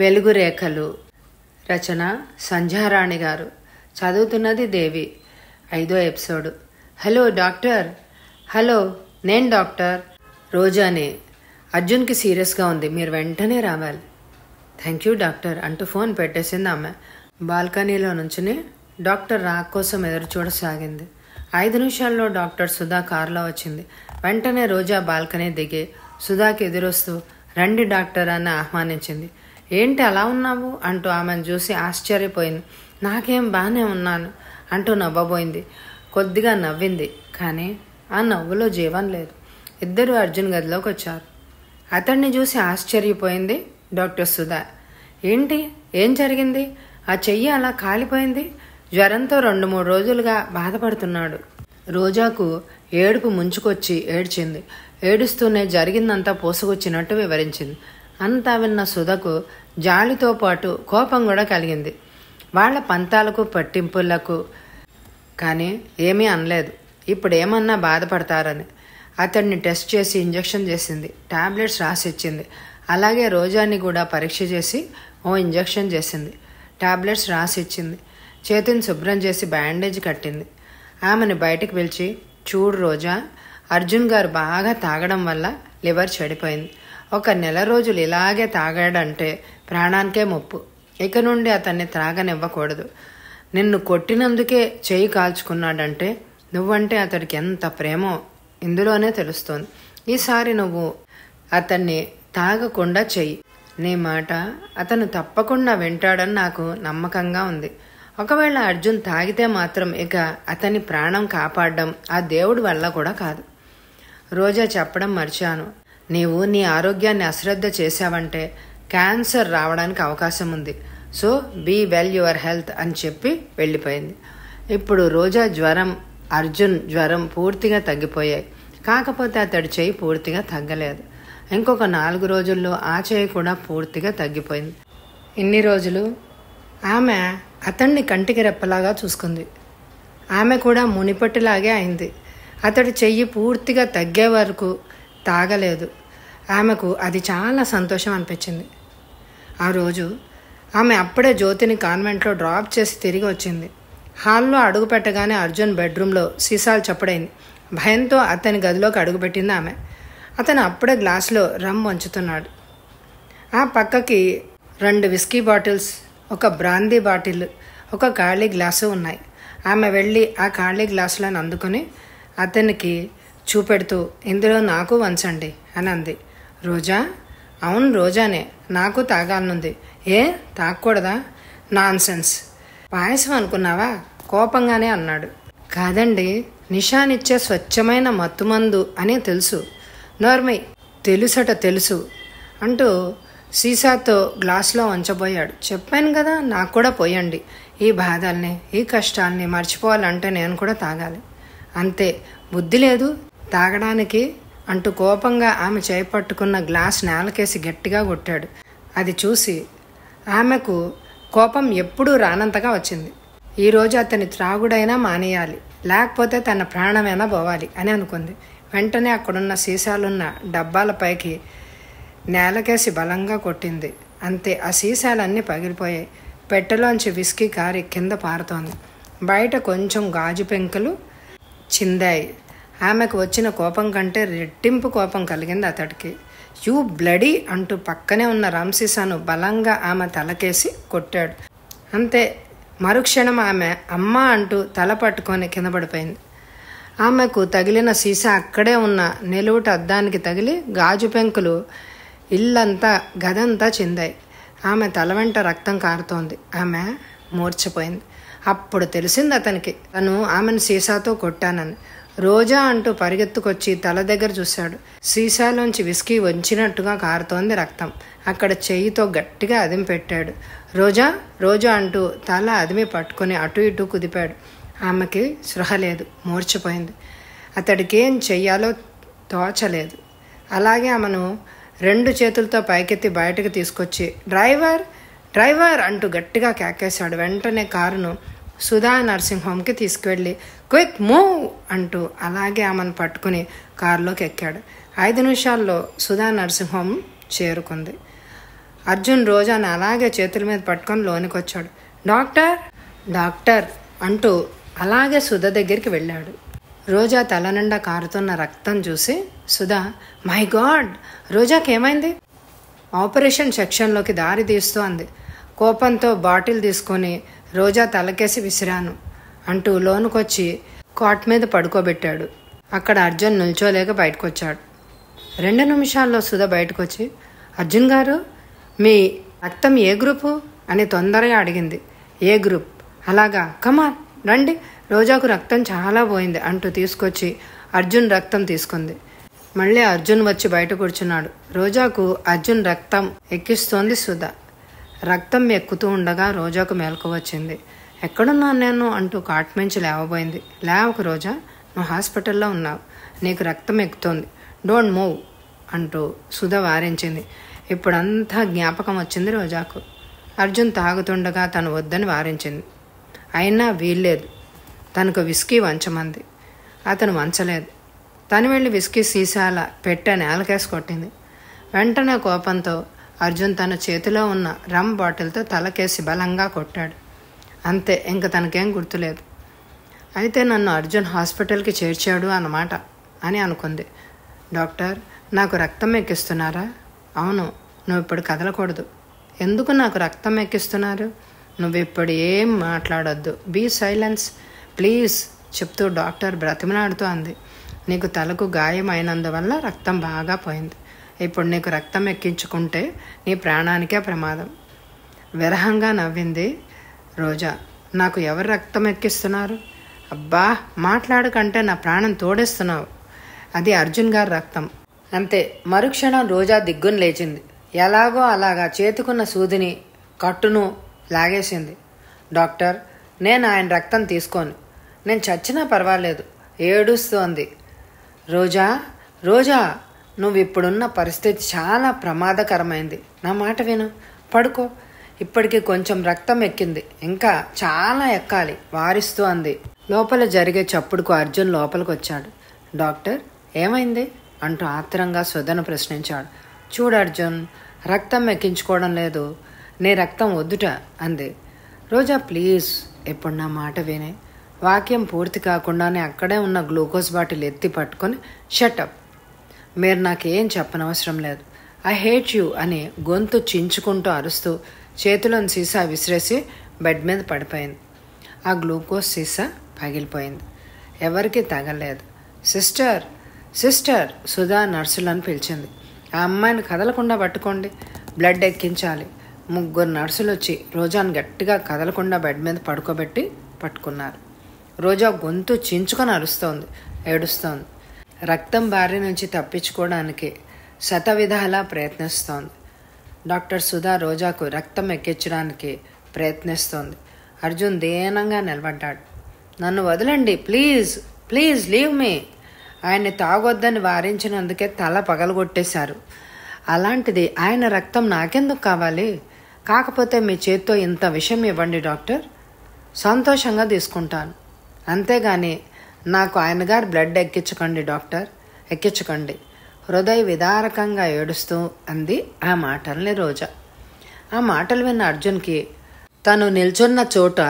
వెలుగు రేఖలు రచన సంధ్యారాణి గారు చదువుతున్నది దేవి ఐదో ఎపిసోడ్ హలో డాక్టర్ హలో నేను డాక్టర్ రోజానే అర్జున్కి సీరియస్గా ఉంది మీరు వెంటనే రావాలి థ్యాంక్ యూ డాక్టర్ అంటూ ఫోన్ పెట్టేసింది ఆమె బాల్కనీలో నుంచుని డాక్టర్ రా కోసం ఎదురు చూడసాగింది ఐదు నిమిషాల్లో డాక్టర్ సుధా కారులో వచ్చింది వెంటనే రోజా బాల్కనీ దిగి సుధాకి ఎదురొస్తూ రండి డాక్టర్ అని ఆహ్వానించింది ఏంటి అలా ఉన్నావు అంటూ ఆమెను చూసి ఆశ్చర్యపోయింది నాకేం బాగానే ఉన్నాను అంటూ నవ్వబోయింది కొద్దిగా నవ్వింది కానీ ఆ నవ్వులో జీవం లేదు ఇద్దరు అర్జున్ గదిలోకి వచ్చారు అతన్ని చూసి ఆశ్చర్యపోయింది డాక్టర్ సుధా ఏంటి ఏం జరిగింది ఆ చెయ్యి అలా కాలిపోయింది జ్వరంతో రెండు మూడు రోజులుగా బాధపడుతున్నాడు రోజాకు ఏడుపు ముంచుకొచ్చి ఏడ్చింది ఏడుస్తూనే జరిగిందంతా పోసుకొచ్చినట్టు వివరించింది అంతా విన్న సుధకు జాలితో పాటు కోపం కూడా కలిగింది వాళ్ళ పంతాలకు పట్టింపులకు కానీ ఏమీ అనలేదు ఇప్పుడు ఏమన్నా బాధపడతారని అతడిని టెస్ట్ చేసి ఇంజెక్షన్ చేసింది టాబ్లెట్స్ రాసిచ్చింది అలాగే రోజాని కూడా పరీక్ష చేసి ఓ ఇంజెక్షన్ చేసింది టాబ్లెట్స్ రాసిచ్చింది చేతిని శుభ్రం చేసి బ్యాండేజ్ కట్టింది ఆమెను బయటకు పిలిచి చూడు రోజా అర్జున్ గారు బాగా తాగడం వల్ల లివర్ చెడిపోయింది ఒక నెల రోజులు ఇలాగే తాగాడంటే ప్రాణానికే ముప్పు ఇక నుండి అతన్ని త్రాగనివ్వకూడదు నిన్ను కొట్టినందుకే చేయి కాల్చుకున్నాడంటే నువ్వంటే అతడికి ఎంత ప్రేమో ఇందులోనే తెలుస్తోంది ఈసారి నువ్వు అతన్ని తాగకుండా చెయ్యి నీ మాట అతను తప్పకుండా వింటాడని నాకు నమ్మకంగా ఉంది ఒకవేళ అర్జున్ తాగితే మాత్రం ఇక అతని ప్రాణం కాపాడడం ఆ దేవుడి వల్ల కూడా కాదు రోజా చెప్పడం మర్చాను నీవు నీ ఆరోగ్యాన్ని అశ్రద్ధ చేశావంటే క్యాన్సర్ రావడానికి అవకాశం ఉంది so be well your health అని చెప్పి వెళ్ళిపోయింది ఇప్పుడు రోజా జ్వరం అర్జున్ జ్వరం పూర్తిగా తగ్గిపోయాయి కాకపోతే అతడి చేయి పూర్తిగా తగ్గలేదు ఇంకొక నాలుగు రోజుల్లో ఆ చేయి కూడా పూర్తిగా తగ్గిపోయింది ఇన్ని రోజులు ఆమె అతన్ని కంటికి రెప్పలాగా చూసుకుంది ఆమె కూడా మునిపట్టిలాగే అయింది అతడి చెయ్యి పూర్తిగా తగ్గే వరకు తాగలేదు ఆమెకు అది చాలా సంతోషం అనిపించింది ఆ రోజు ఆమె అప్పుడే జ్యోతిని కాన్వెంట్లో డ్రాప్ చేసి తిరిగి వచ్చింది హాల్లో అడుగు పెట్టగానే అర్జున్ బెడ్రూమ్లో సీసాలు చప్పుడైంది భయంతో అతని గదిలోకి అడుగుపెట్టింది ఆమె అతను అప్పుడే గ్లాసులో రమ్ వంచుతున్నాడు ఆ పక్కకి రెండు విస్కీ బాటిల్స్ ఒక బ్రాందీ బాటిల్ ఒక ఖాళీ గ్లాసు ఉన్నాయి ఆమె వెళ్ళి ఆ ఖాళీ గ్లాసులను అందుకొని అతనికి చూపెడుతూ ఇందులో నాకు వంచండి అని అంది రోజా అవును రోజానే నాకు తాగాలనుంది ఏ తాగకూడదా నాన్ సెన్స్ పాయసం అనుకున్నావా కోపంగానే అన్నాడు కాదండి నిషానిచ్చే స్వచ్ఛమైన మత్తుమందు అని తెలుసు నోర్మై తెలుసట తెలుసు అంటూ సీసాతో గ్లాస్లో వంచబోయాడు చెప్పాను కదా నాకు కూడా పోయండి ఈ బాధల్ని ఈ కష్టాల్ని మర్చిపోవాలంటే నేను కూడా తాగాలి అంతే బుద్ధి లేదు తాగడానికి అంటూ కోపంగా ఆమె చేపట్టుకున్న గ్లాస్ నేలకేసి గట్టిగా కొట్టాడు అది చూసి ఆమెకు కోపం ఎప్పుడూ రానంతగా వచ్చింది ఈరోజు అతని త్రాగుడైనా మానేయాలి లేకపోతే తన ప్రాణమైనా పోవాలి అని అనుకుంది వెంటనే అక్కడున్న సీసాలున్న డబ్బాల పైకి నేలకేసి బలంగా కొట్టింది అంతే ఆ సీసాలన్నీ పగిలిపోయాయి పెట్టెలోంచి విస్కీ కారి కింద పారుతోంది బయట కొంచెం గాజు పెంకులు చిందాయి ఆమెకు వచ్చిన కోపం కంటే రెట్టింపు కోపం కలిగింది అతడికి యూ బ్లడీ అంటూ పక్కనే ఉన్న రామ్సీసాను బలంగా ఆమె తలకేసి కొట్టాడు అంతే మరుక్షణం ఆమె అమ్మ అంటూ తల పట్టుకొని కింద పడిపోయింది ఆమెకు తగిలిన సీసా అక్కడే ఉన్న నిలువుట అద్దానికి తగిలి గాజు పెంకులు ఇల్లంతా గదంతా చెందాయి ఆమె తల వెంట రక్తం కారుతోంది ఆమె మూర్చిపోయింది అప్పుడు తెలిసింది అతనికి తను ఆమెను సీసాతో కొట్టానని రోజా అంటూ పరిగెత్తుకొచ్చి తల దగ్గర చూశాడు సీసాలోంచి విస్కీ వంచినట్టుగా కారుతోంది రక్తం అక్కడ చెయ్యితో గట్టిగా అదిమి పెట్టాడు రోజా రోజా అంటూ తల అదిమి పట్టుకుని అటు ఇటు కుదిపాడు ఆమెకి సృహ లేదు మూర్చిపోయింది అతడికి ఏం చెయ్యాలో తోచలేదు అలాగే ఆమెను రెండు చేతులతో పైకెత్తి బయటకు తీసుకొచ్చి డ్రైవర్ డ్రైవర్ అంటూ గట్టిగా కేకేశాడు వెంటనే కారును సుధా నర్సింగ్ హోమ్కి తీసుకువెళ్ళి క్విక్ మూవ్ అంటూ అలాగే ఆమెను పట్టుకుని కారులోకి ఎక్కాడు ఐదు నిమిషాల్లో సుధా నర్సింగ్ హోమ్ చేరుకుంది అర్జున్ రోజాను అలాగే చేతుల మీద పట్టుకొని లోనికి వచ్చాడు డాక్టర్ డాక్టర్ అంటూ అలాగే సుధ దగ్గరికి వెళ్ళాడు రోజా తల నిండా కారుతున్న రక్తం చూసి సుధా మై గాడ్ రోజాకి ఏమైంది ఆపరేషన్ సెక్షన్లోకి దారి తీస్తూ అంది కోపంతో బాటిల్ తీసుకొని రోజా తలకేసి విసిరాను అంటూ లోనుకొచ్చి కాట్ మీద పడుకోబెట్టాడు అక్కడ అర్జున్ నిల్చోలేక బయటకొచ్చాడు రెండు నిమిషాల్లో సుధ బయటకొచ్చి అర్జున్ గారు మీ రక్తం ఏ గ్రూపు అని తొందరగా అడిగింది ఏ గ్రూప్ అలాగా కమా రండి రోజాకు రక్తం చాలా పోయింది అంటూ తీసుకొచ్చి అర్జున్ రక్తం తీసుకుంది మళ్ళీ అర్జున్ వచ్చి బయట కూర్చున్నాడు రోజాకు అర్జున్ రక్తం ఎక్కిస్తోంది సుధా రక్తం ఎక్కుతూ ఉండగా రోజాకు మేలుకు వచ్చింది ఎక్కడున్నా నేను అంటూ కాట్ నుంచి లేవబోయింది ఒక రోజా నువ్వు హాస్పిటల్లో ఉన్నావు నీకు రక్తం ఎక్కుతోంది డోంట్ మూవ్ అంటూ సుధ వారించింది ఇప్పుడంతా జ్ఞాపకం వచ్చింది రోజాకు అర్జున్ తాగుతుండగా తను వద్దని వారించింది అయినా వీల్లేదు తనకు విస్కీ వంచమంది అతను వంచలేదు తను వెళ్ళి విస్కీ సీసాల పెట్ట నేలకేసి కొట్టింది వెంటనే కోపంతో అర్జున్ తన చేతిలో ఉన్న రమ్ బాటిల్తో తలకేసి బలంగా కొట్టాడు అంతే ఇంక తనకేం గుర్తులేదు అయితే నన్ను అర్జున్ హాస్పిటల్కి చేర్చాడు అన్నమాట అని అనుకుంది డాక్టర్ నాకు రక్తం ఎక్కిస్తున్నారా అవును నువ్వు ఇప్పుడు కదలకూడదు ఎందుకు నాకు రక్తం ఎక్కిస్తున్నారు నువ్వు ఇప్పుడు ఏం మాట్లాడొద్దు బీ సైలెన్స్ ప్లీజ్ చెప్తూ డాక్టర్ బ్రతిమలాడుతూ అంది నీకు తలకు గాయమైనందువల్ల రక్తం బాగా పోయింది ఇప్పుడు నీకు రక్తం ఎక్కించుకుంటే నీ ప్రాణానికే ప్రమాదం విరహంగా నవ్వింది రోజా నాకు ఎవరు రక్తం ఎక్కిస్తున్నారు అబ్బా మాట్లాడుకంటే నా ప్రాణం తోడేస్తున్నావు అది అర్జున్ గారి రక్తం అంతే మరుక్షణం రోజా దిగ్గున లేచింది ఎలాగో అలాగా చేతుకున్న సూదిని కట్టును లాగేసింది డాక్టర్ నేను ఆయన రక్తం తీసుకోను నేను చచ్చినా పర్వాలేదు ఏడుస్తోంది రోజా రోజా నువ్వు ఇప్పుడున్న పరిస్థితి చాలా ప్రమాదకరమైంది నా మాట విను పడుకో ఇప్పటికి కొంచెం రక్తం ఎక్కింది ఇంకా చాలా ఎక్కాలి వారిస్తూ అంది లోపల జరిగే చప్పుడుకు అర్జున్ లోపలికి వచ్చాడు డాక్టర్ ఏమైంది అంటూ ఆత్రంగా సుధను ప్రశ్నించాడు చూడు అర్జున్ రక్తం ఎక్కించుకోవడం లేదు నీ రక్తం వద్దుట అంది రోజా ప్లీజ్ ఎప్పుడు నా మాట వినే వాక్యం పూర్తి కాకుండానే అక్కడే ఉన్న గ్లూకోజ్ బాటిల్ ఎత్తి పట్టుకొని షటప్ మీరు నాకేం చెప్పనవసరం లేదు ఐ హేట్ యూ అని గొంతు చించుకుంటూ అరుస్తూ చేతిలోని సీసా విసిరేసి బెడ్ మీద పడిపోయింది ఆ గ్లూకోజ్ సీసా పగిలిపోయింది ఎవరికీ తగలేదు సిస్టర్ సిస్టర్ సుధా నర్సులను పిలిచింది ఆ అమ్మాయిని కదలకుండా పట్టుకోండి బ్లడ్ ఎక్కించాలి ముగ్గురు నర్సులు వచ్చి రోజాను గట్టిగా కదలకుండా బెడ్ మీద పడుకోబెట్టి పట్టుకున్నారు రోజా గొంతు చించుకొని అరుస్తోంది ఏడుస్తోంది రక్తం బారి నుంచి తప్పించుకోవడానికి శతవిధాలా ప్రయత్నిస్తోంది డాక్టర్ సుధా రోజాకు రక్తం ఎక్కించడానికి ప్రయత్నిస్తోంది అర్జున్ దీనంగా నిలబడ్డాడు నన్ను వదలండి ప్లీజ్ ప్లీజ్ లీవ్ మీ ఆయన్ని తాగొద్దని వారించినందుకే తల పగలగొట్టేశారు అలాంటిది ఆయన రక్తం నాకెందుకు కావాలి కాకపోతే మీ చేత్తో ఇంత విషయం ఇవ్వండి డాక్టర్ సంతోషంగా తీసుకుంటాను అంతేగాని నాకు ఆయన గారు బ్లడ్ ఎక్కించకండి డాక్టర్ ఎక్కించకండి హృదయ విదారకంగా ఏడుస్తూ అంది ఆ మాటల్ని రోజా ఆ మాటలు విన్న అర్జున్కి తను నిల్చున్న చోట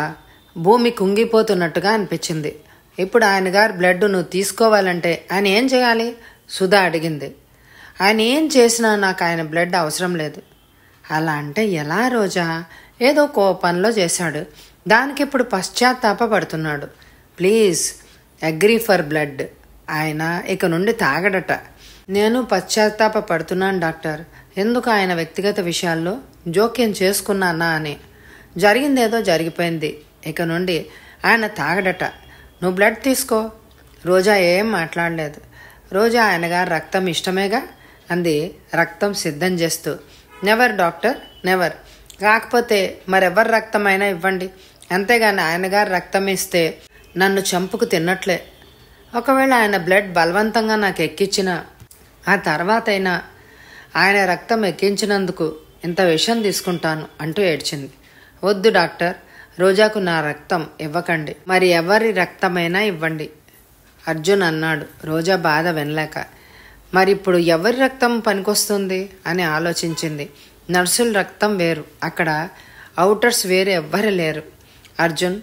భూమి కుంగిపోతున్నట్టుగా అనిపించింది ఇప్పుడు ఆయన గారు బ్లడ్ నువ్వు తీసుకోవాలంటే ఆయన ఏం చేయాలి సుధా అడిగింది ఆయన ఏం చేసినా నాకు ఆయన బ్లడ్ అవసరం లేదు అలా అంటే ఎలా రోజా ఏదో కోపంలో చేశాడు దానికి ఇప్పుడు పశ్చాత్తాప పడుతున్నాడు ప్లీజ్ అగ్రీ ఫర్ బ్లడ్ ఆయన ఇక నుండి తాగడట నేను పశ్చాత్తాప పడుతున్నాను డాక్టర్ ఎందుకు ఆయన వ్యక్తిగత విషయాల్లో జోక్యం చేసుకున్నానా అని జరిగిందేదో జరిగిపోయింది ఇక నుండి ఆయన తాగడట నువ్వు బ్లడ్ తీసుకో రోజా ఏం మాట్లాడలేదు రోజా ఆయన గారు రక్తం ఇష్టమేగా అంది రక్తం సిద్ధం చేస్తూ నెవర్ డాక్టర్ నెవర్ కాకపోతే మరెవరి రక్తమైనా ఇవ్వండి అంతేగాని ఆయనగారు రక్తం ఇస్తే నన్ను చంపుకు తిన్నట్లే ఒకవేళ ఆయన బ్లడ్ బలవంతంగా నాకు ఎక్కించిన ఆ తర్వాతైనా ఆయన రక్తం ఎక్కించినందుకు ఇంత విషం తీసుకుంటాను అంటూ ఏడ్చింది వద్దు డాక్టర్ రోజాకు నా రక్తం ఇవ్వకండి మరి ఎవరి రక్తమైనా ఇవ్వండి అర్జున్ అన్నాడు రోజా బాధ వినలేక మరి ఇప్పుడు ఎవరి రక్తం పనికొస్తుంది అని ఆలోచించింది నర్సుల రక్తం వేరు అక్కడ అవుటర్స్ వేరు ఎవ్వరు లేరు అర్జున్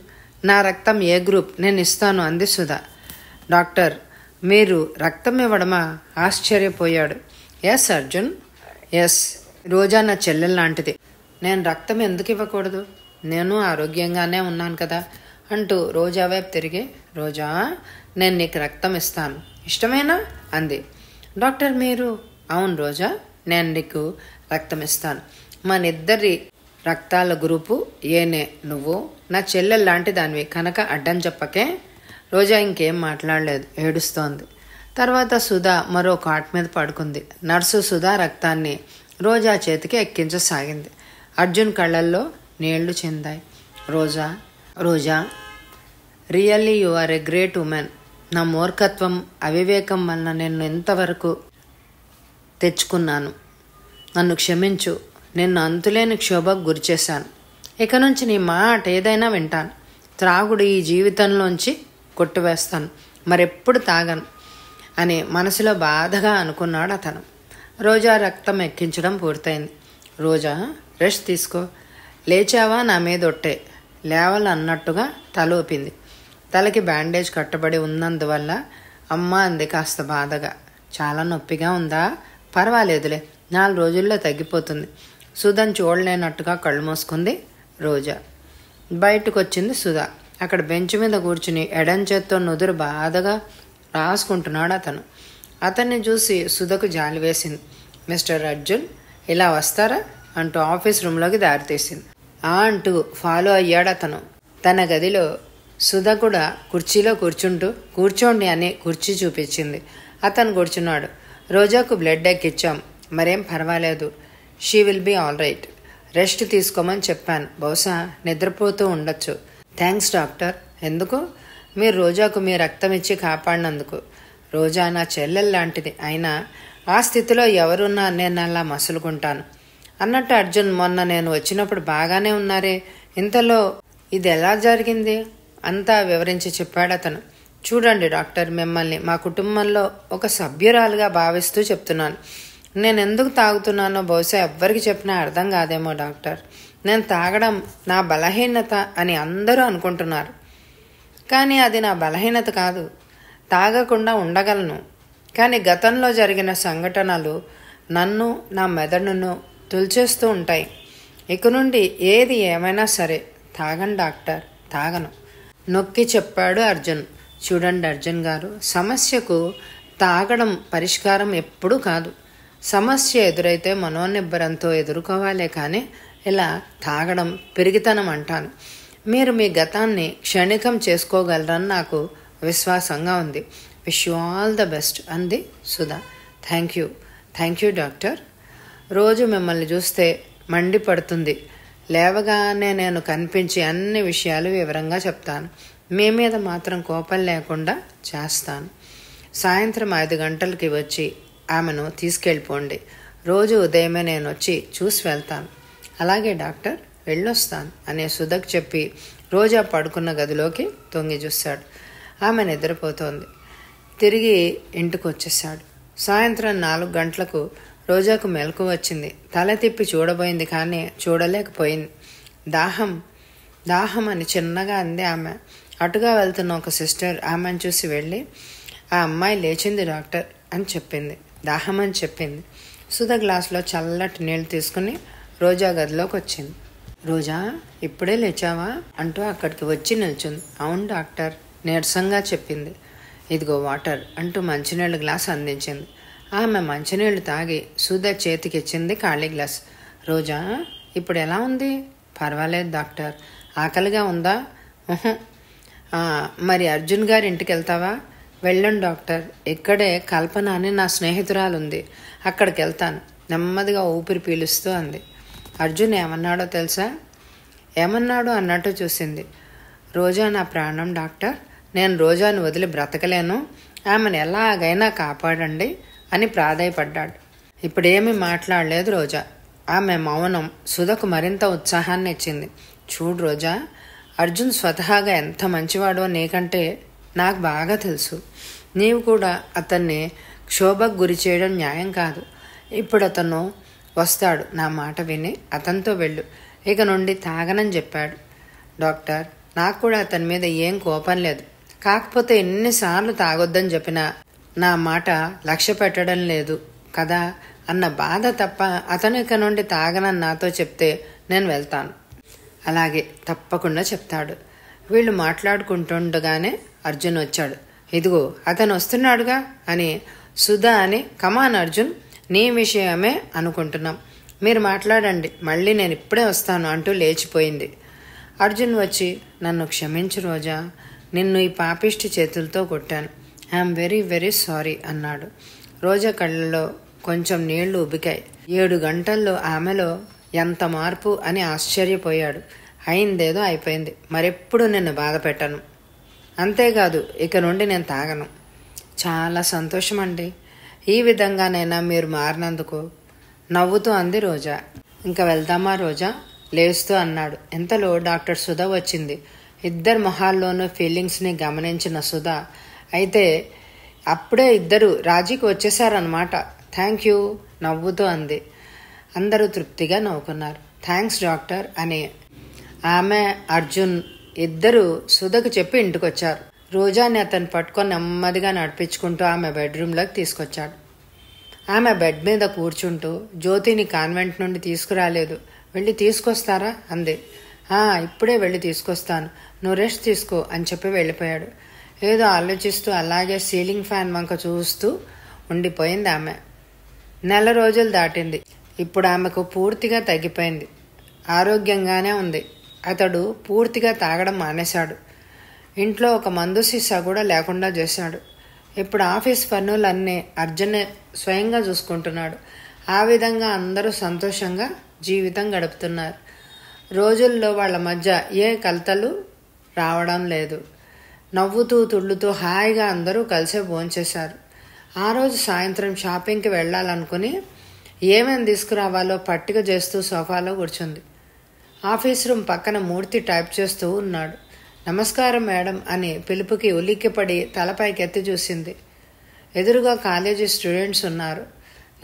నా రక్తం ఏ గ్రూప్ నేను ఇస్తాను అంది సుధా డాక్టర్ మీరు రక్తం ఇవ్వడమా ఆశ్చర్యపోయాడు ఎస్ అర్జున్ ఎస్ రోజా నా చెల్లెలు లాంటిది నేను రక్తం ఎందుకు ఇవ్వకూడదు నేను ఆరోగ్యంగానే ఉన్నాను కదా అంటూ రోజా వైపు తిరిగి రోజా నేను నీకు రక్తం ఇస్తాను ఇష్టమేనా అంది డాక్టర్ మీరు అవును రోజా నేను నీకు రక్తం ఇస్తాను మనిద్దరి రక్తాల గ్రూపు ఏనే నువ్వు నా చెల్లెలు లాంటి దానివి కనుక అడ్డం చెప్పకే రోజా ఇంకేం మాట్లాడలేదు ఏడుస్తోంది తర్వాత సుధా మరో కాట్ మీద పడుకుంది నర్సు సుధా రక్తాన్ని రోజా చేతికి ఎక్కించసాగింది అర్జున్ కళ్ళల్లో నీళ్లు చెందాయి Roja Roja really you are a great women నా మూర్ఖత్వం అవివేకం వలన నేను ఎంతవరకు తెచ్చుకున్నాను నన్ను క్షమించు నిన్ను అంతులేని క్షోభకు గురిచేశాను ఇక నుంచి నీ మాట ఏదైనా వింటాను త్రాగుడు ఈ జీవితంలోంచి కొట్టువేస్తాను మరెప్పుడు తాగను అని మనసులో బాధగా అనుకున్నాడు అతను రోజా రక్తం ఎక్కించడం పూర్తయింది రోజా రెస్ట్ తీసుకో లేచావా నా మీద ఒట్టే లేవాలన్నట్టుగా తల ఊపింది తలకి బ్యాండేజ్ కట్టబడి ఉన్నందువల్ల అమ్మ అంది కాస్త బాధగా చాలా నొప్పిగా ఉందా పర్వాలేదులే నాలుగు రోజుల్లో తగ్గిపోతుంది సుధన్ చూడలేనట్టుగా కళ్ళు మూసుకుంది రోజా బయటకు వచ్చింది సుధా అక్కడ బెంచ్ మీద కూర్చుని ఎడం చేత్తో నుదురు బాధగా రాసుకుంటున్నాడు అతను అతన్ని చూసి సుధకు జాలి వేసింది మిస్టర్ అర్జున్ ఇలా వస్తారా అంటూ ఆఫీస్ రూమ్లోకి దారితీసింది ఆ అంటూ ఫాలో అయ్యాడు అతను తన గదిలో సుధ కూడా కుర్చీలో కూర్చుంటూ కూర్చోండి అని కుర్చీ చూపించింది అతను కూర్చున్నాడు రోజాకు బ్లడ్ ఎక్కిచ్చాం మరేం పర్వాలేదు she will be all right rest తీసుకోమని చెప్పాను బహుశా నిద్రపోతూ ఉండొచ్చు థ్యాంక్స్ డాక్టర్ ఎందుకు మీరు రోజాకు మీ రక్తం ఇచ్చి కాపాడినందుకు రోజా నా చెల్లెలు లాంటిది అయినా ఆ స్థితిలో ఎవరున్నా నేను అలా మసులుకుంటాను అన్నట్టు అర్జున్ మొన్న నేను వచ్చినప్పుడు బాగానే ఉన్నారే ఇంతలో ఇది ఎలా జరిగింది అంతా వివరించి చెప్పాడు అతను చూడండి డాక్టర్ మిమ్మల్ని మా కుటుంబంలో ఒక సభ్యురాలుగా భావిస్తూ చెప్తున్నాను నేను ఎందుకు తాగుతున్నానో బహుశా ఎవ్వరికి చెప్పినా అర్థం కాదేమో డాక్టర్ నేను తాగడం నా బలహీనత అని అందరూ అనుకుంటున్నారు కానీ అది నా బలహీనత కాదు తాగకుండా ఉండగలను కానీ గతంలో జరిగిన సంఘటనలు నన్ను నా మెదడును తుల్చేస్తూ ఉంటాయి ఇక నుండి ఏది ఏమైనా సరే తాగను డాక్టర్ తాగను నొక్కి చెప్పాడు అర్జున్ చూడండి అర్జున్ గారు సమస్యకు తాగడం పరిష్కారం ఎప్పుడూ కాదు సమస్య ఎదురైతే మనోనిబ్బరంతో ఎదుర్కోవాలే కానీ ఇలా తాగడం పెరిగితనం అంటాను మీరు మీ గతాన్ని క్షణికం చేసుకోగలరని నాకు విశ్వాసంగా ఉంది wish you all the best అంది Sudha thank you thank you doctor రోజు మిమ్మల్ని చూస్తే మండిపడుతుంది లేవగానే నేను కనిపించి అన్ని విషయాలు వివరంగా చెప్తాను మీ మీద మాత్రం కోపం లేకుండా చేస్తాను సాయంత్రం ఐదు గంటలకి వచ్చి ఆమెను తీసుకెళ్ళిపోండి రోజు ఉదయమే నేను వచ్చి చూసి వెళ్తాను అలాగే డాక్టర్ వెళ్ళొస్తాను అనే సుధక్ చెప్పి రోజా పడుకున్న గదిలోకి తొంగి చూశాడు ఆమె నిద్రపోతోంది తిరిగి ఇంటికి వచ్చేసాడు సాయంత్రం నాలుగు గంటలకు రోజాకు మెలకు వచ్చింది తల తిప్పి చూడబోయింది కానీ చూడలేకపోయింది దాహం దాహం అని చిన్నగా అంది ఆమె అటుగా వెళ్తున్న ఒక సిస్టర్ ఆమెను చూసి వెళ్ళి ఆ అమ్మాయి లేచింది డాక్టర్ అని చెప్పింది దాహం అని చెప్పింది సుధ గ్లాస్లో చల్లటి నీళ్లు తీసుకుని రోజా గదిలోకి వచ్చింది రోజా ఇప్పుడే లేచావా అంటూ అక్కడికి వచ్చి నిల్చుంది అవును డాక్టర్ నీరసంగా చెప్పింది ఇదిగో వాటర్ అంటూ మంచినీళ్ళ గ్లాస్ అందించింది ఆమె మంచినీళ్ళు తాగి సుధ చేతికిచ్చింది ఖాళీ గ్లాస్ రోజా ఇప్పుడు ఎలా ఉంది పర్వాలేదు డాక్టర్ ఆకలిగా ఉందా మరి అర్జున్ గారి ఇంటికి వెళ్తావా వెళ్ళండి డాక్టర్ ఇక్కడే కల్పన అని నా స్నేహితురాలుంది అక్కడికి వెళ్తాను నెమ్మదిగా ఊపిరి పీలుస్తూ అంది అర్జున్ ఏమన్నాడో తెలుసా ఏమన్నాడు అన్నట్టు చూసింది రోజా నా ప్రాణం డాక్టర్ నేను రోజాను వదిలి బ్రతకలేను ఆమెను ఎలాగైనా కాపాడండి అని ప్రాధాయపడ్డాడు ఇప్పుడేమీ మాట్లాడలేదు రోజా ఆమె మౌనం సుధకు మరింత ఉత్సాహాన్ని ఇచ్చింది చూడు రోజా అర్జున్ స్వతహాగా ఎంత మంచివాడో నీకంటే నాకు బాగా తెలుసు నీవు కూడా అతన్ని క్షోభకు గురి చేయడం న్యాయం కాదు ఇప్పుడు అతను వస్తాడు నా మాట విని అతనితో వెళ్ళు ఇక నుండి తాగనని చెప్పాడు డాక్టర్ నాకు కూడా అతని మీద ఏం కోపం లేదు కాకపోతే ఎన్నిసార్లు తాగొద్దని చెప్పినా నా మాట లక్ష్య పెట్టడం లేదు కదా అన్న బాధ తప్ప అతను ఇక నుండి తాగనని నాతో చెప్తే నేను వెళ్తాను అలాగే తప్పకుండా చెప్తాడు వీళ్ళు మాట్లాడుకుంటుండగానే అర్జున్ వచ్చాడు ఇదిగో అతను వస్తున్నాడుగా అని సుధా అని కమాన్ అర్జున్ నీ విషయమే అనుకుంటున్నాం మీరు మాట్లాడండి మళ్ళీ నేను ఇప్పుడే వస్తాను అంటూ లేచిపోయింది అర్జున్ వచ్చి నన్ను క్షమించు రోజా నిన్ను ఈ పాపిష్టి చేతులతో కొట్టాను ఐఎమ్ వెరీ వెరీ సారీ అన్నాడు రోజా కళ్ళలో కొంచెం నీళ్లు ఉబికాయి ఏడు గంటల్లో ఆమెలో ఎంత మార్పు అని ఆశ్చర్యపోయాడు అయిందేదో అయిపోయింది మరెప్పుడు నిన్ను బాధ పెట్టను అంతేకాదు ఇక నుండి నేను తాగను చాలా సంతోషం అండి ఈ విధంగానైనా మీరు మారినందుకు నవ్వుతూ అంది రోజా ఇంకా వెళ్దామా రోజా లేస్తూ అన్నాడు ఇంతలో డాక్టర్ సుధా వచ్చింది ఇద్దరు మొహాల్లోనూ ఫీలింగ్స్ని గమనించిన సుధా అయితే అప్పుడే ఇద్దరు రాజీకి వచ్చేసారనమాట థ్యాంక్ యూ నవ్వుతూ అంది అందరూ తృప్తిగా నవ్వుకున్నారు థ్యాంక్స్ డాక్టర్ అని ఆమె అర్జున్ ఇద్దరు సుధకు చెప్పి ఇంటికొచ్చారు రోజాని అతను పట్టుకొని నెమ్మదిగా నడిపించుకుంటూ ఆమె బెడ్రూమ్లోకి తీసుకొచ్చాడు ఆమె బెడ్ మీద కూర్చుంటూ జ్యోతిని కాన్వెంట్ నుండి తీసుకురాలేదు వెళ్ళి తీసుకొస్తారా అంది ఇప్పుడే వెళ్ళి తీసుకొస్తాను నువ్వు రెస్ట్ తీసుకో అని చెప్పి వెళ్ళిపోయాడు ఏదో ఆలోచిస్తూ అలాగే సీలింగ్ ఫ్యాన్ వంక చూస్తూ ఉండిపోయింది ఆమె నెల రోజులు దాటింది ఇప్పుడు ఆమెకు పూర్తిగా తగ్గిపోయింది ఆరోగ్యంగానే ఉంది అతడు పూర్తిగా తాగడం మానేశాడు ఇంట్లో ఒక మందు సీసా కూడా లేకుండా చేశాడు ఇప్పుడు ఆఫీస్ పనులన్నీ అర్జునే స్వయంగా చూసుకుంటున్నాడు ఆ విధంగా అందరూ సంతోషంగా జీవితం గడుపుతున్నారు రోజుల్లో వాళ్ళ మధ్య ఏ కలతలు రావడం లేదు నవ్వుతూ తుళ్ళుతూ హాయిగా అందరూ కలిసే భోంచేశారు ఆ రోజు సాయంత్రం షాపింగ్కి వెళ్ళాలనుకుని ఏమేమి తీసుకురావాలో పట్టిక చేస్తూ సోఫాలో కూర్చుంది ఆఫీస్ రూమ్ పక్కన మూర్తి టైప్ చేస్తూ ఉన్నాడు నమస్కారం మేడం అని పిలుపుకి ఉలిక్కిపడి కెత్తి చూసింది ఎదురుగా కాలేజీ స్టూడెంట్స్ ఉన్నారు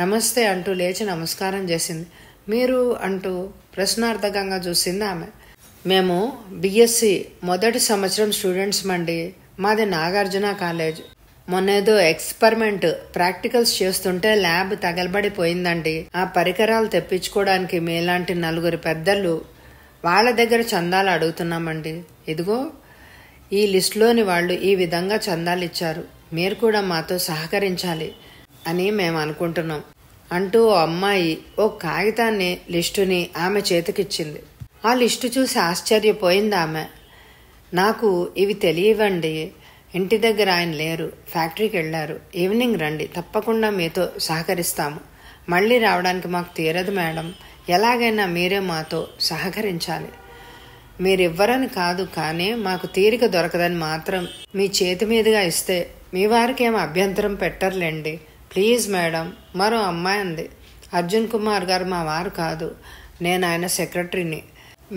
నమస్తే అంటూ లేచి నమస్కారం చేసింది మీరు అంటూ ప్రశ్నార్థకంగా చూసింది ఆమె మేము బిఎస్సి మొదటి సంవత్సరం స్టూడెంట్స్ మండి మాది నాగార్జున కాలేజ్ మొన్నేదో ఎక్స్పెరిమెంట్ ప్రాక్టికల్స్ చేస్తుంటే ల్యాబ్ తగలబడిపోయిందండి ఆ పరికరాలు తెప్పించుకోవడానికి మీలాంటి నలుగురు పెద్దలు వాళ్ళ దగ్గర చందాలు అడుగుతున్నామండి ఇదిగో ఈ లిస్టులోని వాళ్ళు ఈ విధంగా చందాలు ఇచ్చారు మీరు కూడా మాతో సహకరించాలి అని మేము అనుకుంటున్నాం అంటూ ఓ అమ్మాయి ఓ కాగితాన్ని లిస్టుని ఆమె చేతికిచ్చింది ఆ లిస్టు చూసి ఆశ్చర్యపోయింది ఆమె నాకు ఇవి తెలియవండి ఇంటి దగ్గర ఆయన లేరు ఫ్యాక్టరీకి వెళ్ళారు ఈవినింగ్ రండి తప్పకుండా మీతో సహకరిస్తాము మళ్ళీ రావడానికి మాకు తీరదు మేడం ఎలాగైనా మీరే మాతో సహకరించాలి ఇవ్వరని కాదు కానీ మాకు తీరిక దొరకదని మాత్రం మీ చేతి మీదుగా ఇస్తే మీ వారికి ఏం అభ్యంతరం పెట్టర్లేండి ప్లీజ్ మేడం మరో అమ్మాయి అంది అర్జున్ కుమార్ గారు మా వారు కాదు నేను ఆయన సెక్రటరీని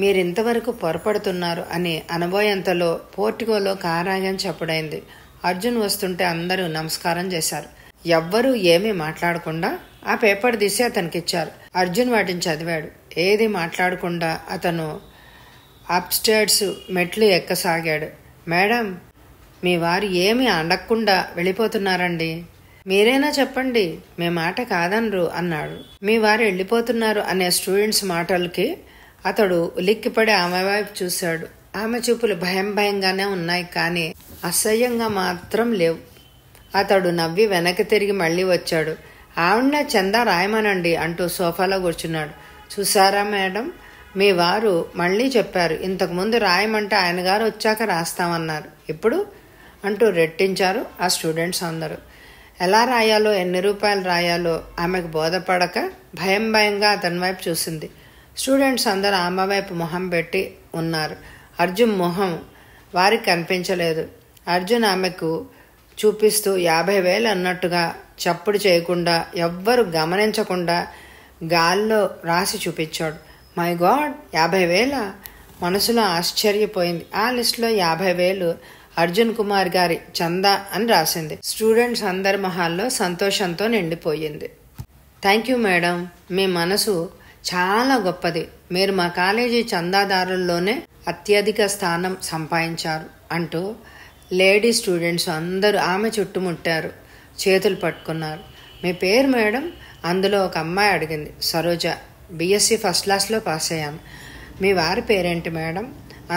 మీరు ఇంతవరకు పొరపడుతున్నారు అని అనబోయేంతలో పోర్టికోలో కారాగని చెప్పడైంది అర్జున్ వస్తుంటే అందరూ నమస్కారం చేశారు ఎవ్వరూ ఏమీ మాట్లాడకుండా ఆ పేపర్ తీసి అతనికిచ్చారు అర్జున్ వాటిని చదివాడు ఏది మాట్లాడకుండా అతను అప్స్టేర్స్ మెట్లు ఎక్కసాగాడు మేడం మీ వారు ఏమి అండకుండా వెళ్ళిపోతున్నారండి మీరైనా చెప్పండి మీ మాట కాదనరు అన్నాడు మీ వారు వెళ్ళిపోతున్నారు అనే స్టూడెంట్స్ మాటలకి అతడు ఉలిక్కిపడి ఆమె వైపు చూశాడు ఆమె చూపులు భయం భయంగానే ఉన్నాయి కానీ అసహ్యంగా మాత్రం లేవు అతడు నవ్వి వెనక్కి తిరిగి మళ్ళీ వచ్చాడు ఆవిడ చందా రాయమనండి అంటూ సోఫాలో కూర్చున్నాడు చూసారా మేడం మీ వారు మళ్ళీ చెప్పారు ఇంతకుముందు రాయమంటే ఆయన గారు వచ్చాక రాస్తామన్నారు ఇప్పుడు అంటూ రెట్టించారు ఆ స్టూడెంట్స్ అందరూ ఎలా రాయాలో ఎన్ని రూపాయలు రాయాలో ఆమెకు బోధపడక భయం భయంగా అతని వైపు చూసింది స్టూడెంట్స్ అందరూ ఆమె వైపు మొహం పెట్టి ఉన్నారు అర్జున్ మొహం వారికి కనిపించలేదు అర్జున్ ఆమెకు చూపిస్తూ యాభై వేలు అన్నట్టుగా చప్పుడు చేయకుండా ఎవ్వరు గమనించకుండా గాల్లో రాసి చూపించాడు మై గాడ్ యాభై వేల మనసులో ఆశ్చర్యపోయింది ఆ లిస్టులో యాభై వేలు అర్జున్ కుమార్ గారి చందా అని రాసింది స్టూడెంట్స్ అందరి మొహాల్లో సంతోషంతో నిండిపోయింది థ్యాంక్ యూ మేడం మీ మనసు చాలా గొప్పది మీరు మా కాలేజీ చందాదారుల్లోనే అత్యధిక స్థానం సంపాదించారు అంటూ లేడీ స్టూడెంట్స్ అందరూ ఆమె చుట్టుముట్టారు చేతులు పట్టుకున్నారు మీ పేరు మేడం అందులో ఒక అమ్మాయి అడిగింది సరోజ బిఎస్సి ఫస్ట్ క్లాస్లో పాస్ అయ్యాను మీ వారి పేరేంటి మేడం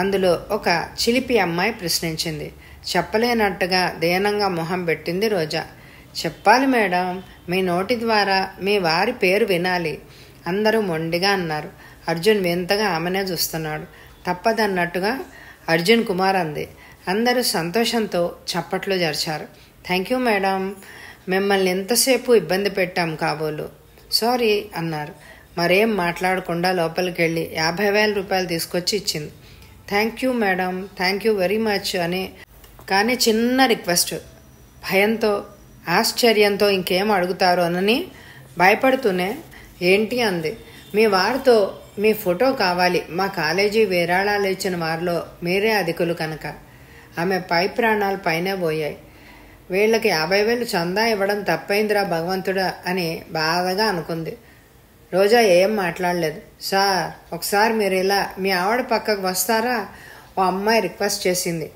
అందులో ఒక చిలిపి అమ్మాయి ప్రశ్నించింది చెప్పలేనట్టుగా దీనంగా మొహం పెట్టింది రోజా చెప్పాలి మేడం మీ నోటి ద్వారా మీ వారి పేరు వినాలి అందరూ మొండిగా అన్నారు అర్జున్ వింతగా ఆమెనే చూస్తున్నాడు తప్పదన్నట్టుగా అర్జున్ కుమార్ అంది అందరూ సంతోషంతో చప్పట్లు జరిచారు థ్యాంక్ యూ మేడం మిమ్మల్ని ఎంతసేపు ఇబ్బంది పెట్టాం కాబోలు సారీ అన్నారు మరేం మాట్లాడకుండా లోపలికి వెళ్ళి యాభై వేల రూపాయలు తీసుకొచ్చి ఇచ్చింది thank you madam thank you very much అని కానీ చిన్న రిక్వెస్ట్ భయంతో ఆశ్చర్యంతో ఇంకేం అడుగుతారు అనని భయపడుతూనే ఏంటి అంది మీ వారితో మీ ఫోటో కావాలి మా కాలేజీ వేరాళాలు ఇచ్చిన వారిలో మీరే అధికులు కనుక ఆమె పై ప్రాణాలు పైనే పోయాయి వీళ్ళకి యాభై వేలు చందా ఇవ్వడం తప్పైందిరా భగవంతుడు అని బాధగా అనుకుంది రోజా ఏం మాట్లాడలేదు సార్ ఒకసారి మీరు ఇలా మీ ఆవిడ పక్కకు వస్తారా ఓ అమ్మాయి రిక్వెస్ట్ చేసింది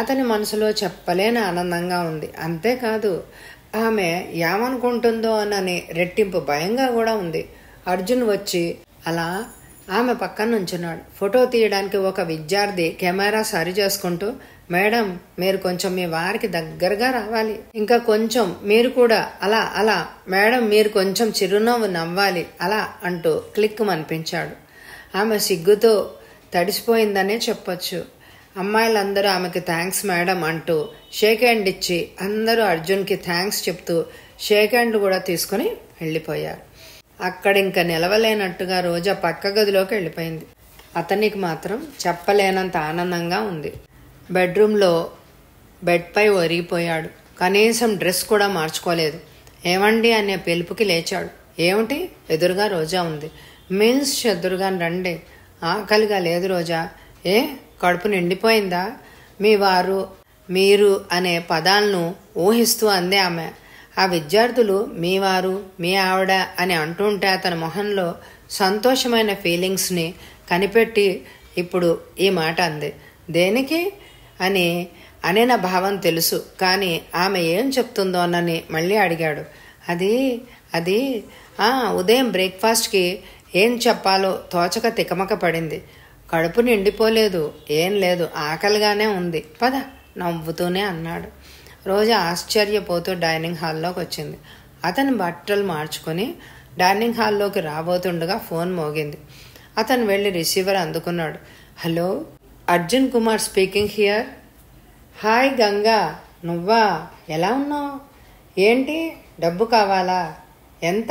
అతని మనసులో చెప్పలేని ఆనందంగా ఉంది అంతేకాదు ఆమె ఏమనుకుంటుందో అని రెట్టింపు భయంగా కూడా ఉంది అర్జున్ వచ్చి అలా ఆమె పక్కన నుంచున్నాడు ఫోటో తీయడానికి ఒక విద్యార్థి కెమెరా సరి చేసుకుంటూ మేడం మీరు కొంచెం మీ వారికి దగ్గరగా రావాలి ఇంకా కొంచెం మీరు కూడా అలా అలా మేడం మీరు కొంచెం చిరునవ్వు నవ్వాలి అలా అంటూ క్లిక్ అనిపించాడు ఆమె సిగ్గుతో తడిసిపోయిందనే చెప్పొచ్చు అమ్మాయిలందరూ ఆమెకి థ్యాంక్స్ మేడం అంటూ షేక్ హ్యాండ్ ఇచ్చి అందరూ అర్జున్కి థ్యాంక్స్ చెప్తూ షేక్ హ్యాండ్ కూడా తీసుకుని వెళ్ళిపోయారు అక్కడ ఇంకా నిలవలేనట్టుగా రోజా పక్క గదిలోకి వెళ్ళిపోయింది అతనికి మాత్రం చెప్పలేనంత ఆనందంగా ఉంది బెడ్రూమ్లో బెడ్పై ఒరిగిపోయాడు కనీసం డ్రెస్ కూడా మార్చుకోలేదు ఏమండి అనే పిలుపుకి లేచాడు ఏమిటి ఎదురుగా రోజా ఉంది మీన్స్ ఎదురుగా రండి ఆకలిగా లేదు రోజా ఏ కడుపు నిండిపోయిందా మీ వారు మీరు అనే పదాలను ఊహిస్తూ అంది ఆమె ఆ విద్యార్థులు మీ వారు మీ ఆవిడ అని అంటుంటే అతని మొహంలో సంతోషమైన ఫీలింగ్స్ని కనిపెట్టి ఇప్పుడు ఈ మాట అంది దేనికి అని అనే నా భావం తెలుసు కానీ ఆమె ఏం చెప్తుందోనని మళ్ళీ అడిగాడు అది అది ఉదయం బ్రేక్ఫాస్ట్కి ఏం చెప్పాలో తోచక తికమక పడింది కడుపు నిండిపోలేదు ఏం లేదు ఆకలిగానే ఉంది పద నవ్వుతూనే అన్నాడు రోజు ఆశ్చర్యపోతూ డైనింగ్ హాల్లోకి వచ్చింది అతను బట్టలు మార్చుకొని డైనింగ్ హాల్లోకి రాబోతుండగా ఫోన్ మోగింది అతను వెళ్ళి రిసీవర్ అందుకున్నాడు hello Arjun Kumar speaking here hi Ganga నువ్వా ఎలా ఉన్నావు ఏంటి డబ్బు కావాలా ఎంత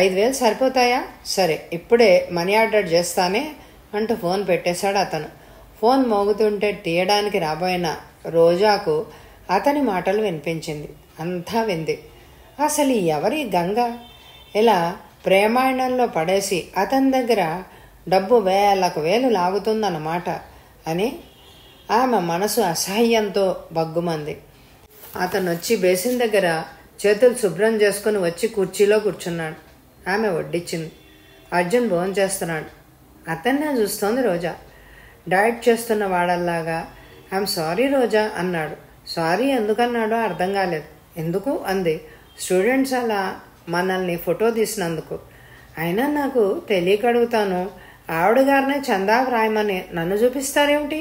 ఐదు వేలు సరిపోతాయా సరే ఇప్పుడే మనీ ఆర్డర్ చేస్తానే అంటూ ఫోన్ పెట్టేశాడు అతను ఫోన్ మోగుతుంటే తీయడానికి రాబోయిన రోజాకు అతని మాటలు వినిపించింది అంతా వింది అసలు ఎవరి గంగ ఇలా ప్రేమాయణంలో పడేసి అతని దగ్గర డబ్బు వేలకు వేలు లాగుతుందన్నమాట అని ఆమె మనసు అసహ్యంతో బగ్గుమంది అతను వచ్చి బేసిన్ దగ్గర చేతులు శుభ్రం చేసుకుని వచ్చి కుర్చీలో కూర్చున్నాడు ఆమె వడ్డించింది అర్జున్ భోజనం చేస్తున్నాడు అతన్నే చూస్తోంది రోజా డైట్ చేస్తున్న వాడల్లాగా ఐఎమ్ సారీ రోజా అన్నాడు సారీ ఎందుకన్నాడో అర్థం కాలేదు ఎందుకు అంది స్టూడెంట్స్ అలా మనల్ని ఫోటో తీసినందుకు అయినా నాకు తెలియక అడుగుతాను ఆవిడ గారిని చందాకు రాయమని నన్ను చూపిస్తారేమిటి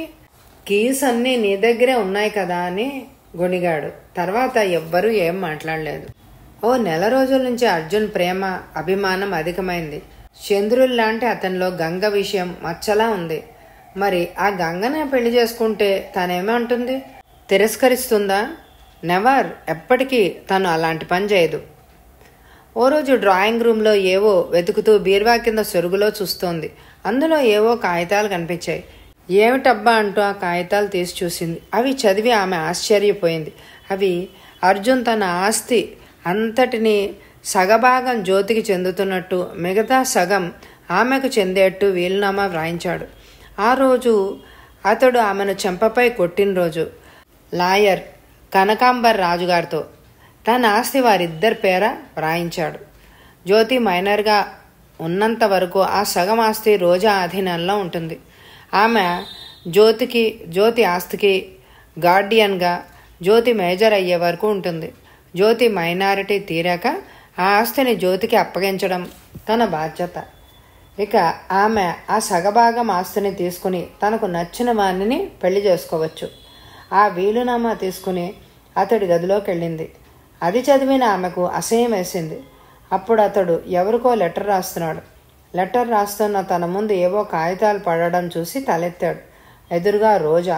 కీస్ అన్నీ నీ దగ్గరే ఉన్నాయి కదా అని గొణిగాడు తర్వాత ఎవ్వరూ ఏం మాట్లాడలేదు ఓ నెల రోజుల నుంచి అర్జున్ ప్రేమ అభిమానం అధికమైంది చంద్రుల్లాంటి అతనిలో గంగ విషయం మచ్చలా ఉంది మరి ఆ గంగనే పెళ్లి చేసుకుంటే తనేమంటుంది తిరస్కరిస్తుందా నెవర్ ఎప్పటికీ తను అలాంటి పని చేయదు ఓ రోజు డ్రాయింగ్ రూమ్లో ఏవో వెతుకుతూ బీర్వా కింద సొరుగులో చూస్తోంది అందులో ఏవో కాగితాలు కనిపించాయి ఏమిటబ్బా అంటూ ఆ కాగితాలు తీసి చూసింది అవి చదివి ఆమె ఆశ్చర్యపోయింది అవి అర్జున్ తన ఆస్తి అంతటిని సగభాగం జ్యోతికి చెందుతున్నట్టు మిగతా సగం ఆమెకు చెందేట్టు వీలునామా వ్రాయించాడు ఆ రోజు అతడు ఆమెను చెంపపై కొట్టిన రోజు లాయర్ కనకాంబర్ రాజుగారితో తన ఆస్తి వారిద్దరి పేర వ్రాయించాడు జ్యోతి మైనర్గా ఉన్నంత వరకు ఆ సగం ఆస్తి రోజా ఆధీనంలో ఉంటుంది ఆమె జ్యోతికి జ్యోతి ఆస్తికి గార్డియన్గా జ్యోతి మేజర్ అయ్యే వరకు ఉంటుంది జ్యోతి మైనారిటీ తీరాక ఆ ఆస్తిని జ్యోతికి అప్పగించడం తన బాధ్యత ఇక ఆమె ఆ సగభాగం ఆస్తిని తీసుకుని తనకు నచ్చిన వాణ్ణిని పెళ్లి చేసుకోవచ్చు ఆ వీలునామా తీసుకుని అతడి గదిలోకి వెళ్ళింది అది చదివిన ఆమెకు అసహ్యం వేసింది అప్పుడు అతడు ఎవరికో లెటర్ రాస్తున్నాడు లెటర్ రాస్తున్న తన ముందు ఏవో కాగితాలు పడడం చూసి తలెత్తాడు ఎదురుగా రోజా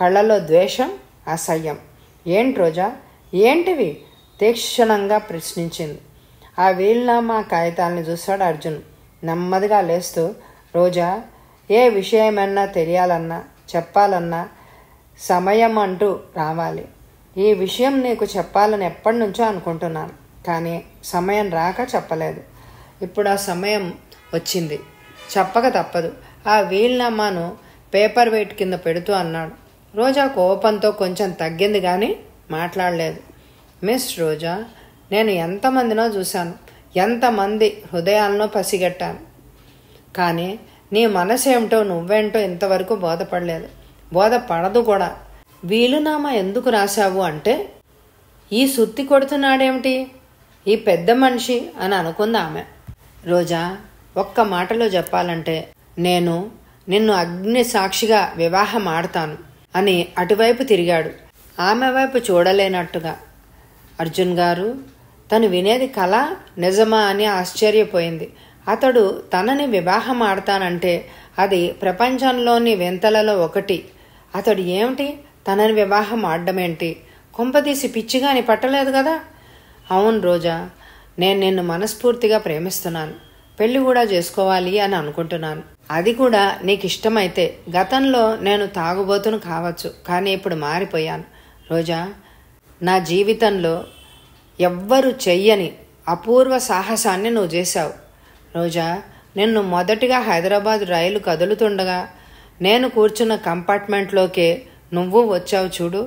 కళ్ళలో ద్వేషం అసహ్యం ఏంటి రోజా ఏంటివి తీక్షణంగా ప్రశ్నించింది ఆ వీల్నామా కాగితాలను చూశాడు అర్జున్ నెమ్మదిగా లేస్తూ రోజా ఏ విషయమన్నా తెలియాలన్నా చెప్పాలన్నా సమయం అంటూ రావాలి ఈ విషయం నీకు చెప్పాలని ఎప్పటి నుంచో అనుకుంటున్నాను కానీ సమయం రాక చెప్పలేదు ఇప్పుడు ఆ సమయం వచ్చింది చెప్పక తప్పదు ఆ వీల్నామాను పేపర్ వెయిట్ కింద పెడుతూ అన్నాడు రోజా కోపంతో కొంచెం తగ్గింది కానీ మాట్లాడలేదు మిస్ రోజా నేను ఎంతమందినో చూశాను ఎంతమంది హృదయాలను పసిగట్టాను కానీ నీ మనసేమిటో నువ్వేంటో ఇంతవరకు బోధపడలేదు బోధపడదు కూడా వీలునామా ఎందుకు రాశావు అంటే ఈ సుత్తి కొడుతున్నాడేమిటి ఈ పెద్ద మనిషి అని అనుకుంది ఆమె రోజా ఒక్క మాటలో చెప్పాలంటే నేను నిన్ను అగ్ని సాక్షిగా వివాహం ఆడతాను అని అటువైపు తిరిగాడు ఆమె వైపు చూడలేనట్టుగా అర్జున్ గారు తను వినేది కళ నిజమా అని ఆశ్చర్యపోయింది అతడు తనని వివాహం ఆడతానంటే అది ప్రపంచంలోని వింతలలో ఒకటి అతడు ఏమిటి తనని వివాహం ఆడడమేంటి కుంపదీసి పిచ్చిగాని పట్టలేదు కదా అవును రోజా నేను నిన్ను మనస్ఫూర్తిగా ప్రేమిస్తున్నాను పెళ్లి కూడా చేసుకోవాలి అని అనుకుంటున్నాను అది కూడా నీకు ఇష్టమైతే గతంలో నేను తాగుబోతును కావచ్చు కానీ ఇప్పుడు మారిపోయాను రోజా నా జీవితంలో ఎవ్వరు చెయ్యని అపూర్వ సాహసాన్ని నువ్వు చేశావు రోజా నిన్ను మొదటిగా హైదరాబాద్ రైలు కదులుతుండగా నేను కూర్చున్న కంపార్ట్మెంట్లోకే నువ్వు వచ్చావు చూడు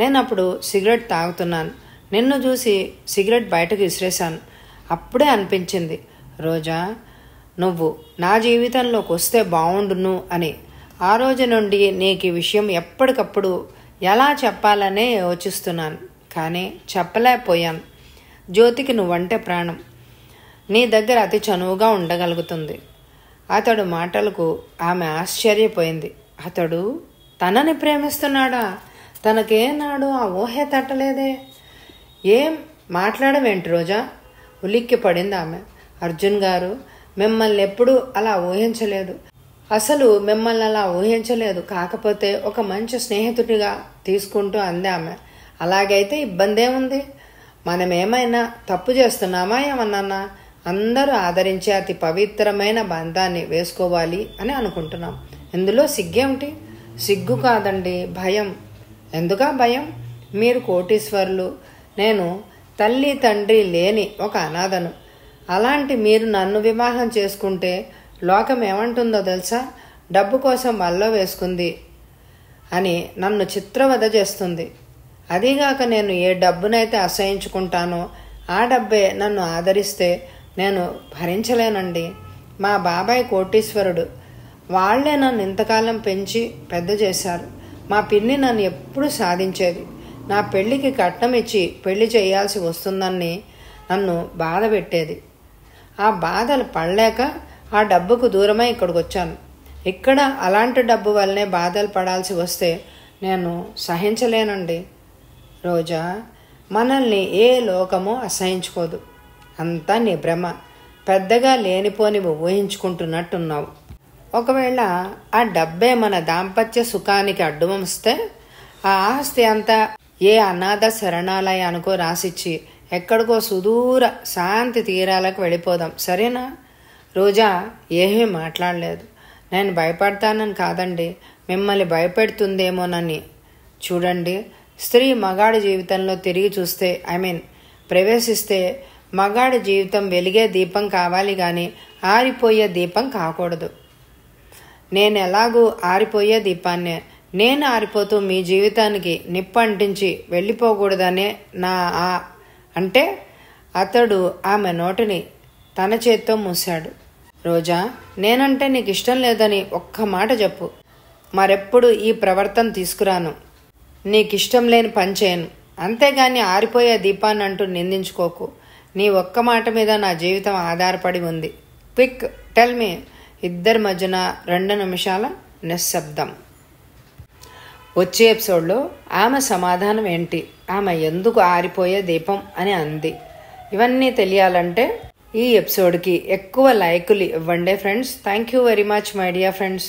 నేను అప్పుడు సిగరెట్ తాగుతున్నాను నిన్ను చూసి సిగరెట్ బయటకు విసిరేశాను అప్పుడే అనిపించింది రోజా నువ్వు నా జీవితంలోకి వస్తే బాగుండును అని ఆ రోజు నుండి నీకు ఈ విషయం ఎప్పటికప్పుడు ఎలా చెప్పాలనే యోచిస్తున్నాను కానీ చెప్పలేకపోయాను జ్యోతికి నువ్వంటే ప్రాణం నీ దగ్గర అతి చనువుగా ఉండగలుగుతుంది అతడు మాటలకు ఆమె ఆశ్చర్యపోయింది అతడు తనని ప్రేమిస్తున్నాడా తనకేనాడు ఆ ఊహే తట్టలేదే ఏం మాట్లాడమేంటి రోజా ఉలిక్కిపడింది ఆమె అర్జున్ గారు మిమ్మల్ని ఎప్పుడూ అలా ఊహించలేదు అసలు మిమ్మల్ని అలా ఊహించలేదు కాకపోతే ఒక మంచి స్నేహితుడిగా తీసుకుంటూ అంది ఆమె అలాగైతే ఇబ్బందే ఉంది మనమేమైనా తప్పు చేస్తున్నామా ఏమన్నా అందరూ ఆదరించే అతి పవిత్రమైన బంధాన్ని వేసుకోవాలి అని అనుకుంటున్నాం ఇందులో సిగ్గేమిటి సిగ్గు కాదండి భయం ఎందుక భయం మీరు కోటీశ్వర్లు నేను తల్లి తండ్రి లేని ఒక అనాథను అలాంటి మీరు నన్ను వివాహం చేసుకుంటే లోకం ఏమంటుందో తెలుసా డబ్బు కోసం మల్లో వేసుకుంది అని నన్ను చిత్రవధ చేస్తుంది అదీగాక నేను ఏ డబ్బునైతే అసహించుకుంటానో ఆ డబ్బే నన్ను ఆదరిస్తే నేను భరించలేనండి మా బాబాయ్ కోటీశ్వరుడు వాళ్లే నన్ను ఇంతకాలం పెంచి పెద్ద చేశారు మా పిన్ని నన్ను ఎప్పుడు సాధించేది నా పెళ్లికి కట్నం ఇచ్చి పెళ్లి చేయాల్సి వస్తుందని నన్ను బాధ పెట్టేది ఆ బాధలు పడలేక ఆ డబ్బుకు దూరమై ఇక్కడికి వచ్చాను ఇక్కడ అలాంటి డబ్బు వల్లనే బాధలు పడాల్సి వస్తే నేను సహించలేనండి రోజా మనల్ని ఏ లోకమో అసహించుకోదు అంతా నీ భ్రమ పెద్దగా లేనిపోనివి ఊహించుకుంటున్నట్టున్నావు ఒకవేళ ఆ డబ్బే మన దాంపత్య సుఖానికి అడ్డు ఆ ఆస్తి అంతా ఏ అనాథ శరణాలయానికో రాసిచ్చి ఎక్కడికో సుదూర శాంతి తీరాలకు వెళ్ళిపోదాం సరేనా రోజా ఏమీ మాట్లాడలేదు నేను భయపడతానని కాదండి మిమ్మల్ని భయపెడుతుందేమోనని చూడండి స్త్రీ మగాడి జీవితంలో తిరిగి చూస్తే ఐ మీన్ ప్రవేశిస్తే మగాడి జీవితం వెలిగే దీపం కావాలి కానీ ఆరిపోయే దీపం కాకూడదు నేను ఎలాగూ ఆరిపోయే దీపాన్నే నేను ఆరిపోతూ మీ జీవితానికి నిప్పు అంటించి వెళ్ళిపోకూడదనే నా ఆ అంటే అతడు ఆమె నోటిని తన చేత్తో మూశాడు రోజా నేనంటే నీకు ఇష్టం లేదని ఒక్క మాట చెప్పు మరెప్పుడు ఈ ప్రవర్తన తీసుకురాను నీకిష్టం లేని పని చేయను అంతేగాని ఆరిపోయే దీపాన్నంటూ నిందించుకోకు నీ ఒక్క మాట మీద నా జీవితం ఆధారపడి ఉంది క్విక్ టెల్ మీ ఇద్దరి మధ్యన రెండు నిమిషాల నిశ్శబ్దం వచ్చే ఎపిసోడ్లో ఆమె సమాధానం ఏంటి ఆమె ఎందుకు ఆరిపోయే దీపం అని అంది ఇవన్నీ తెలియాలంటే ఈ ఎపిసోడ్కి ఎక్కువ లైకులు ఇవ్వండి friends thank you very much my dear friends